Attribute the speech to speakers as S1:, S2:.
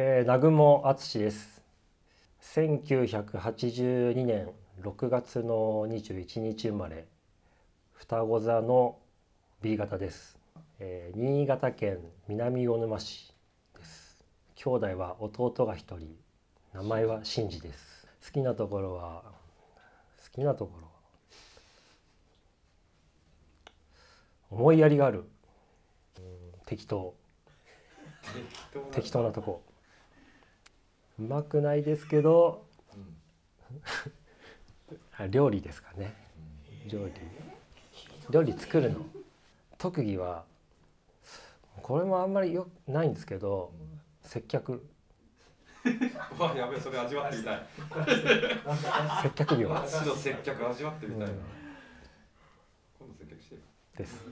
S1: えー、南雲敦です。1982年6月の21日生まれ、双子座の B 型です。えー、新潟県南魚沼市です。兄弟は弟が一人、名前は真治です。好きなところは
S2: 好きなところ思いやりがある、適当。適当なとこうま
S1: くないですけど、うん、料理ですかね料理料理作るの特技はこれもあんまりよないんですけど、接客
S3: わやべそれ味わってみたい接客業接客味わってみたいな、うん、今度接客してです